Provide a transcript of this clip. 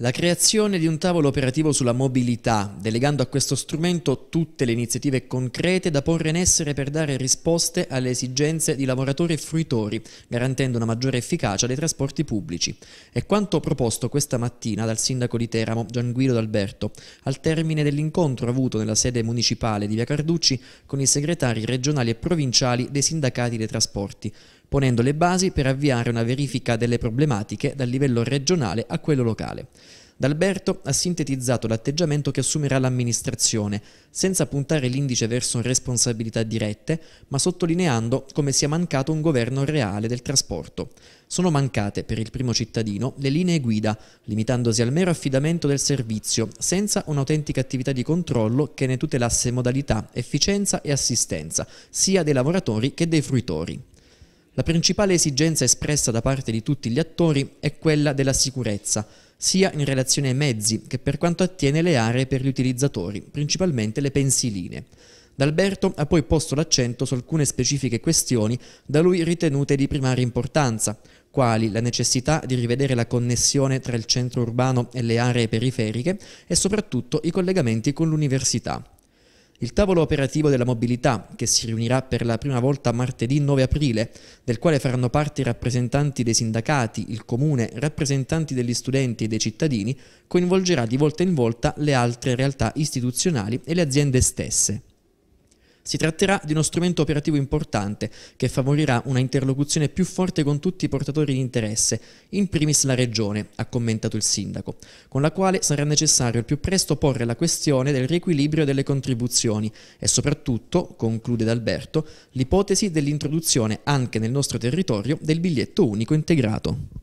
La creazione di un tavolo operativo sulla mobilità, delegando a questo strumento tutte le iniziative concrete da porre in essere per dare risposte alle esigenze di lavoratori e fruitori, garantendo una maggiore efficacia dei trasporti pubblici. È quanto proposto questa mattina dal sindaco di Teramo, Gian Guido D'Alberto, al termine dell'incontro avuto nella sede municipale di Via Carducci con i segretari regionali e provinciali dei sindacati dei trasporti ponendo le basi per avviare una verifica delle problematiche dal livello regionale a quello locale. D'Alberto ha sintetizzato l'atteggiamento che assumerà l'amministrazione, senza puntare l'indice verso responsabilità dirette, ma sottolineando come sia mancato un governo reale del trasporto. Sono mancate per il primo cittadino le linee guida, limitandosi al mero affidamento del servizio, senza un'autentica attività di controllo che ne tutelasse modalità, efficienza e assistenza, sia dei lavoratori che dei fruitori. La principale esigenza espressa da parte di tutti gli attori è quella della sicurezza, sia in relazione ai mezzi che per quanto attiene le aree per gli utilizzatori, principalmente le pensiline. D'Alberto ha poi posto l'accento su alcune specifiche questioni da lui ritenute di primaria importanza, quali la necessità di rivedere la connessione tra il centro urbano e le aree periferiche e soprattutto i collegamenti con l'università. Il tavolo operativo della mobilità, che si riunirà per la prima volta martedì 9 aprile, del quale faranno parte i rappresentanti dei sindacati, il comune, rappresentanti degli studenti e dei cittadini, coinvolgerà di volta in volta le altre realtà istituzionali e le aziende stesse. Si tratterà di uno strumento operativo importante che favorirà una interlocuzione più forte con tutti i portatori di interesse, in primis la Regione, ha commentato il Sindaco, con la quale sarà necessario al più presto porre la questione del riequilibrio delle contribuzioni e soprattutto, conclude D'Alberto, l'ipotesi dell'introduzione anche nel nostro territorio del biglietto unico integrato.